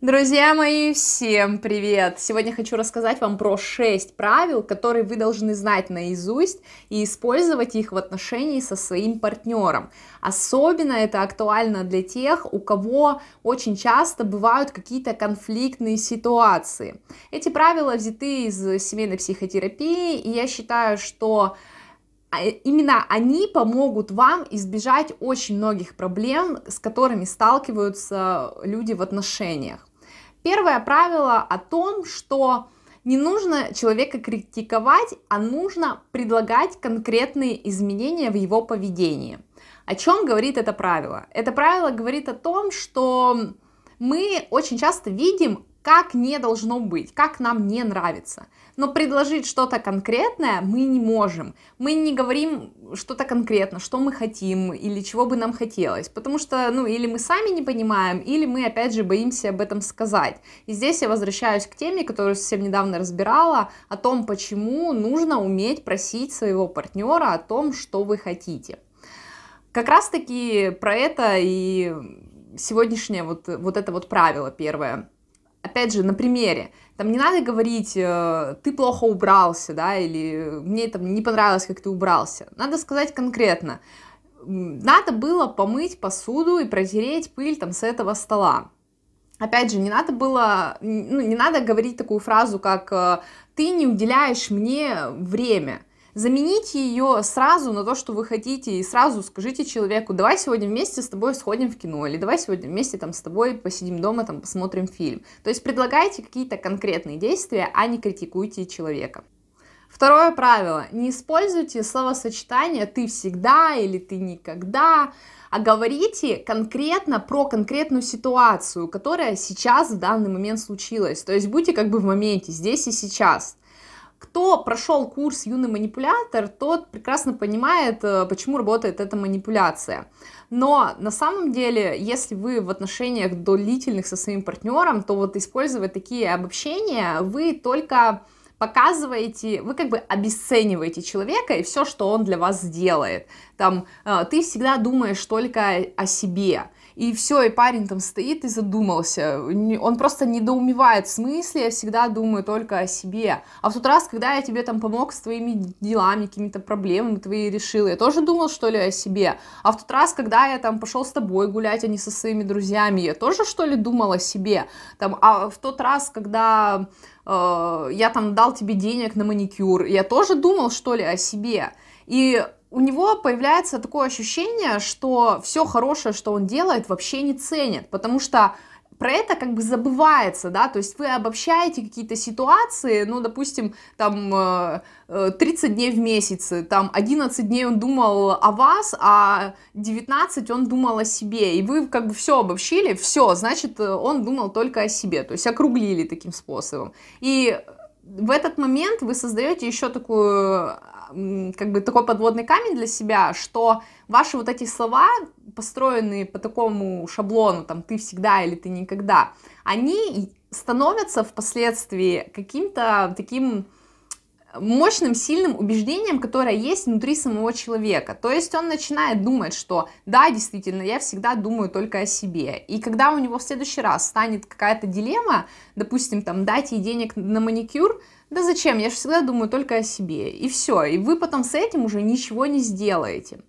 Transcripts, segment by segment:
Друзья мои, всем привет! Сегодня хочу рассказать вам про 6 правил, которые вы должны знать наизусть и использовать их в отношении со своим партнером. Особенно это актуально для тех, у кого очень часто бывают какие-то конфликтные ситуации. Эти правила взяты из семейной психотерапии, и я считаю, что а, именно они помогут вам избежать очень многих проблем, с которыми сталкиваются люди в отношениях. Первое правило о том, что не нужно человека критиковать, а нужно предлагать конкретные изменения в его поведении. О чем говорит это правило? Это правило говорит о том, что мы очень часто видим как не должно быть, как нам не нравится. Но предложить что-то конкретное мы не можем. Мы не говорим что-то конкретно, что мы хотим или чего бы нам хотелось, потому что, ну, или мы сами не понимаем, или мы, опять же, боимся об этом сказать. И здесь я возвращаюсь к теме, которую совсем недавно разбирала, о том, почему нужно уметь просить своего партнера о том, что вы хотите. Как раз таки про это и сегодняшнее вот, вот это вот правило первое – Опять же, на примере. Там не надо говорить, э, ты плохо убрался, да, или мне там не понравилось, как ты убрался. Надо сказать конкретно. Надо было помыть посуду и протереть пыль там с этого стола. Опять же, не надо было, ну, не надо говорить такую фразу, как э, «ты не уделяешь мне время», Замените ее сразу на то, что вы хотите, и сразу скажите человеку, давай сегодня вместе с тобой сходим в кино, или давай сегодня вместе там с тобой посидим дома, там посмотрим фильм. То есть предлагайте какие-то конкретные действия, а не критикуйте человека. Второе правило. Не используйте словосочетание «ты всегда» или «ты никогда», а говорите конкретно про конкретную ситуацию, которая сейчас в данный момент случилась. То есть будьте как бы в моменте, здесь и сейчас – кто прошел курс «Юный манипулятор», тот прекрасно понимает, э, почему работает эта манипуляция. Но на самом деле, если вы в отношениях длительных со своим партнером, то вот использовать такие обобщения, вы только показываете, вы как бы обесцениваете человека и все, что он для вас сделает. Там, э, ты всегда думаешь только о себе, и все, и парень там стоит и задумался. Он просто недоумевает в смысле, я всегда думаю только о себе. А в тот раз, когда я тебе там помог с твоими делами, какими-то проблемами твои решил, я тоже думал, что ли, о себе. А в тот раз, когда я там пошел с тобой гулять, а не со своими друзьями, я тоже, что ли, думал о себе. Там, а в тот раз, когда э, я там дал тебе денег на маникюр, я тоже думал, что ли, о себе. И у него появляется такое ощущение, что все хорошее, что он делает, вообще не ценит, потому что про это как бы забывается, да, то есть вы обобщаете какие-то ситуации, ну, допустим, там 30 э, э, дней в месяц, там 11 дней он думал о вас, а 19 он думал о себе, и вы как бы все обобщили, все, значит, э, он думал только о себе, то есть округлили таким способом. И в этот момент вы создаете еще такую как бы такой подводный камень для себя, что ваши вот эти слова, построенные по такому шаблону, там, ты всегда или ты никогда, они становятся впоследствии каким-то таким мощным, сильным убеждением, которое есть внутри самого человека. То есть он начинает думать, что да, действительно, я всегда думаю только о себе. И когда у него в следующий раз станет какая-то дилемма, допустим, там, дать ей денег на маникюр, да зачем, я же всегда думаю только о себе. И все, и вы потом с этим уже ничего не сделаете.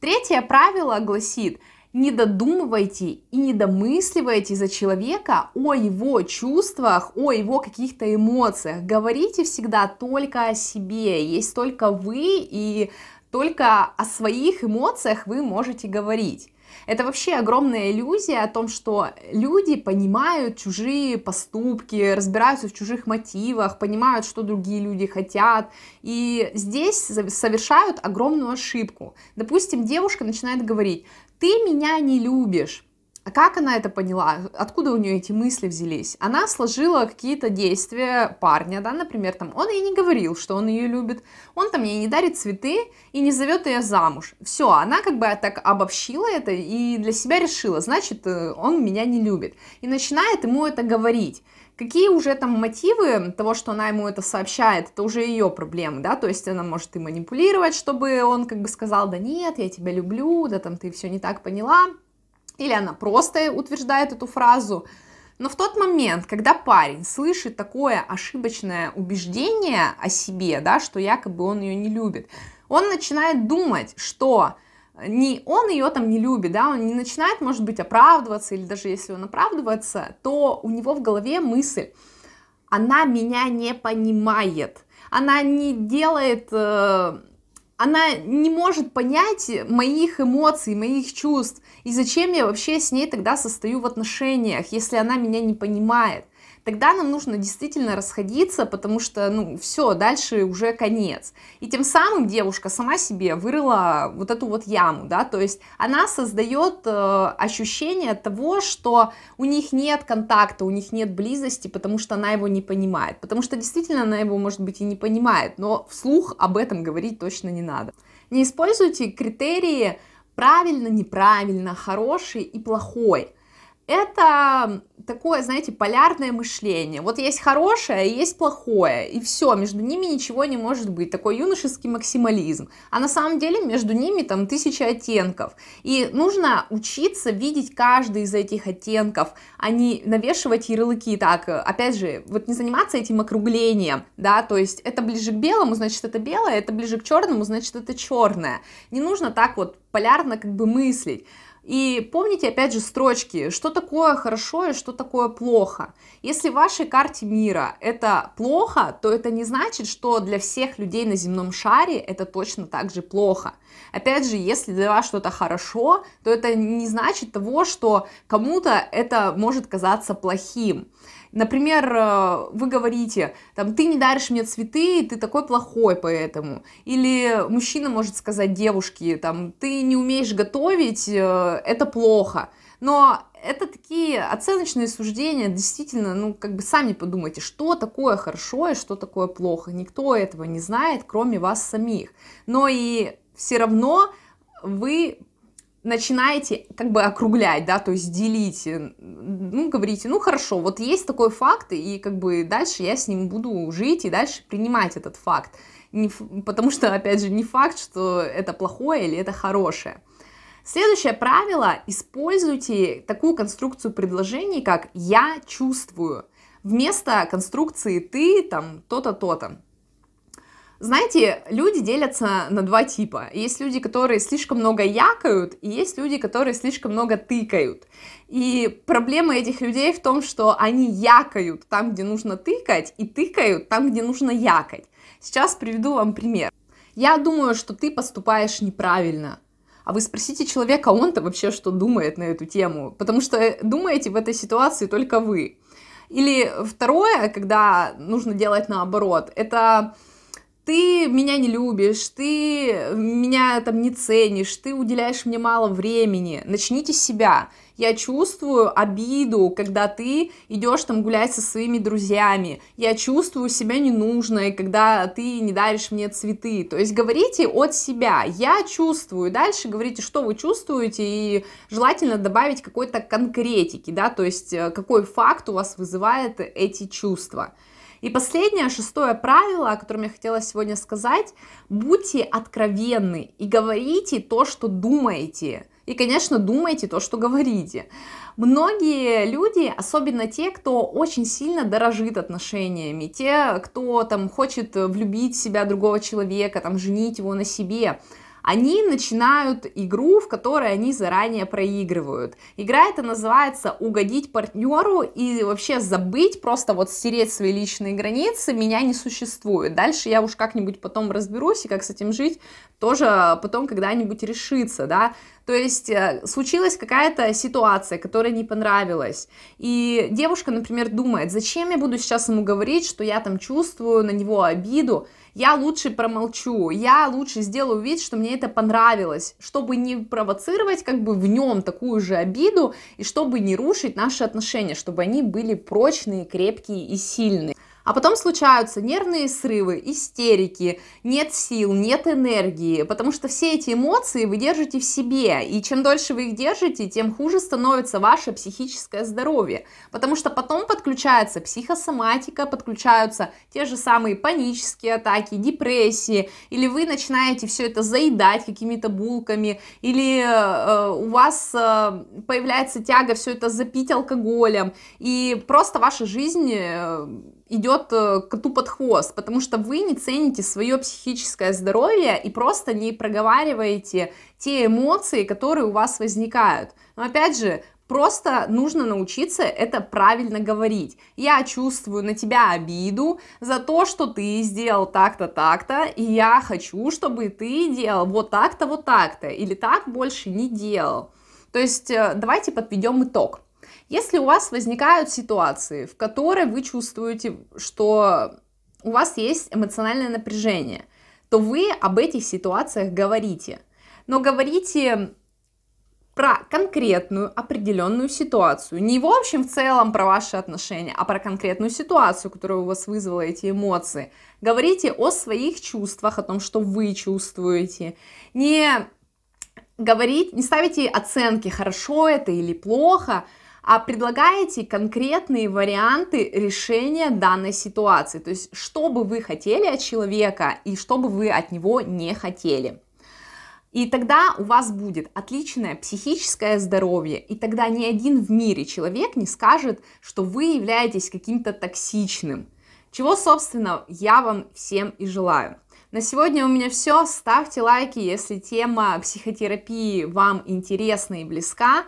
Третье правило гласит – не додумывайте и не домысливайте за человека о его чувствах, о его каких-то эмоциях. Говорите всегда только о себе, есть только вы и только о своих эмоциях вы можете говорить. Это вообще огромная иллюзия о том, что люди понимают чужие поступки, разбираются в чужих мотивах, понимают, что другие люди хотят, и здесь совершают огромную ошибку. Допустим, девушка начинает говорить, ты меня не любишь. А как она это поняла? Откуда у нее эти мысли взялись? Она сложила какие-то действия парня, да, например, там, он ей не говорил, что он ее любит, он там ей не дарит цветы и не зовет ее замуж. Все, она как бы так обобщила это и для себя решила, значит, э, он меня не любит. И начинает ему это говорить. Какие уже там мотивы того, что она ему это сообщает, это уже ее проблемы, да, то есть она может и манипулировать, чтобы он как бы сказал, да нет, я тебя люблю, да там ты все не так поняла, или она просто утверждает эту фразу. Но в тот момент, когда парень слышит такое ошибочное убеждение о себе, да, что якобы он ее не любит, он начинает думать, что не он ее там не любит, да, он не начинает, может быть, оправдываться, или даже если он оправдывается, то у него в голове мысль, она меня не понимает, она не делает э, она не может понять моих эмоций, моих чувств. И зачем я вообще с ней тогда состою в отношениях, если она меня не понимает? тогда нам нужно действительно расходиться, потому что, ну, все, дальше уже конец. И тем самым девушка сама себе вырыла вот эту вот яму, да, то есть она создает э, ощущение того, что у них нет контакта, у них нет близости, потому что она его не понимает, потому что действительно она его, может быть, и не понимает, но вслух об этом говорить точно не надо. Не используйте критерии правильно, неправильно, хороший и плохой это такое, знаете, полярное мышление. Вот есть хорошее, есть плохое, и все, между ними ничего не может быть. Такой юношеский максимализм. А на самом деле между ними там тысяча оттенков. И нужно учиться видеть каждый из этих оттенков, а не навешивать ярлыки. Так, опять же, вот не заниматься этим округлением, да, то есть это ближе к белому, значит это белое, это ближе к черному, значит это черное. Не нужно так вот полярно как бы мыслить. И помните, опять же, строчки, что такое хорошо и что такое плохо. Если в вашей карте мира это плохо, то это не значит, что для всех людей на земном шаре это точно так же плохо. Опять же, если для вас что-то хорошо, то это не значит того, что кому-то это может казаться плохим. Например, э, вы говорите, там, ты не даришь мне цветы, ты такой плохой поэтому. Или мужчина может сказать девушке, там, ты не умеешь готовить, э, это плохо. Но это такие оценочные суждения, действительно, ну, как бы сами подумайте, что такое хорошо и что такое плохо. Никто этого не знает, кроме вас самих. Но и все равно вы начинаете как бы округлять, да, то есть делите, ну, говорите, ну, хорошо, вот есть такой факт, и как бы дальше я с ним буду жить и дальше принимать этот факт. Не, потому что, опять же, не факт, что это плохое или это хорошее. Следующее правило. Используйте такую конструкцию предложений, как «я чувствую», вместо конструкции «ты», там, то-то, то-то. Знаете, люди делятся на два типа. Есть люди, которые слишком много якают, и есть люди, которые слишком много тыкают. И проблема этих людей в том, что они якают там, где нужно тыкать, и тыкают там, где нужно якать. Сейчас приведу вам пример. Я думаю, что ты поступаешь неправильно. А вы спросите человека, он-то вообще что думает на эту тему, потому что э, думаете в этой ситуации только вы. Или второе, когда нужно делать наоборот, это ты меня не любишь, ты меня там не ценишь, ты уделяешь мне мало времени. Начните с себя. Я чувствую обиду, когда ты идешь там гулять со своими друзьями. Я чувствую себя ненужной, когда ты не даришь мне цветы. То есть говорите от себя. Я чувствую. Дальше говорите, что вы чувствуете, и желательно добавить какой-то конкретики, да, то есть э, какой факт у вас вызывает эти чувства. И последнее, шестое правило, о котором я хотела сегодня сказать, будьте откровенны и говорите то, что думаете. И, конечно, думайте то, что говорите. Многие люди, особенно те, кто очень сильно дорожит отношениями, те, кто там хочет влюбить в себя другого человека, там, женить его на себе, они начинают игру, в которой они заранее проигрывают. Игра это называется «Угодить партнеру» и вообще забыть, просто вот стереть свои личные границы, меня не существует. Дальше я уж как-нибудь потом разберусь и как с этим жить, тоже потом когда-нибудь решится, да. То есть э, случилась какая-то ситуация, которая не понравилась, и девушка, например, думает, зачем я буду сейчас ему говорить, что я там чувствую на него обиду, я лучше промолчу, я лучше сделаю вид, что мне это понравилось, чтобы не провоцировать как бы в нем такую же обиду и чтобы не рушить наши отношения, чтобы они были прочные, крепкие и сильные. А потом случаются нервные срывы, истерики, нет сил, нет энергии, потому что все эти эмоции вы держите в себе, и чем дольше вы их держите, тем хуже становится ваше психическое здоровье, потому что потом подключается психосоматика, подключаются те же самые панические атаки, депрессии, или вы начинаете все это заедать какими-то булками, или э, у вас э, появляется тяга все это запить алкоголем, и просто ваша жизнь... Э, идет э, коту под хвост, потому что вы не цените свое психическое здоровье и просто не проговариваете те эмоции, которые у вас возникают. Но опять же, Просто нужно научиться это правильно говорить. Я чувствую на тебя обиду за то, что ты сделал так-то, так-то, и я хочу, чтобы ты делал вот так-то, вот так-то, или так больше не делал. То есть э, давайте подведем итог. Если у вас возникают ситуации, в которой вы чувствуете, что у вас есть эмоциональное напряжение, то вы об этих ситуациях говорите. Но говорите про конкретную определенную ситуацию. Не в общем в целом про ваши отношения, а про конкретную ситуацию, которая у вас вызвала эти эмоции. Говорите о своих чувствах, о том, что вы чувствуете. Не говорить, не ставите оценки, хорошо это или плохо, а предлагаете конкретные варианты решения данной ситуации, то есть что бы вы хотели от человека и что бы вы от него не хотели. И тогда у вас будет отличное психическое здоровье, и тогда ни один в мире человек не скажет, что вы являетесь каким-то токсичным. Чего, собственно, я вам всем и желаю. На сегодня у меня все. Ставьте лайки, если тема психотерапии вам интересна и близка.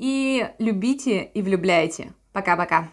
И любите и влюбляйте. Пока-пока.